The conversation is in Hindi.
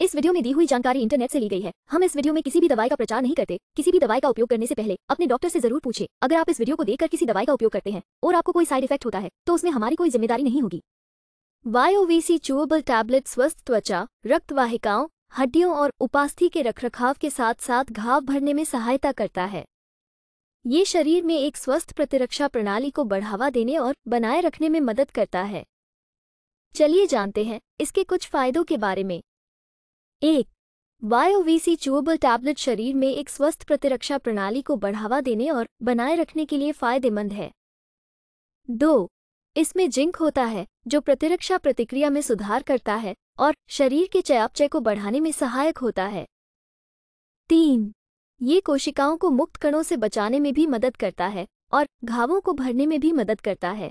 इस वीडियो में दी हुई जानकारी इंटरनेट से ली गई है हम इस वीडियो में किसी भी दवाई का प्रचार नहीं करते किसी भी दवाई का उपयोग करने से पहले अपने डॉक्टर से जरूर पूछे अगर आप इस वीडियो को देखकर किसी दवाई का उपयोग करते हैं और आपको कोई साइड इफेक्ट होता है तो उसमें हमारी कोई जिम्मेदारी नहीं होगी वायोवीसी चूएबल टैबलेट स्वस्थ त्वचा रक्तवाहिकाओं हड्डियों और उपास्थि के रखरखाव के साथ साथ घाव भरने में सहायता करता है ये शरीर में एक स्वस्थ प्रतिरक्षा प्रणाली को बढ़ावा देने और बनाए रखने में मदद करता है चलिए जानते हैं इसके कुछ फायदों के बारे में एक बायोवीसी चूएबल टैबलेट शरीर में एक स्वस्थ प्रतिरक्षा प्रणाली को बढ़ावा देने और बनाए रखने के लिए फायदेमंद है दो इसमें जिंक होता है जो प्रतिरक्षा प्रतिक्रिया में सुधार करता है और शरीर के चयापचय को बढ़ाने में सहायक होता है तीन ये कोशिकाओं को मुक्त कणों से बचाने में भी मदद करता है और घावों को भरने में भी मदद करता है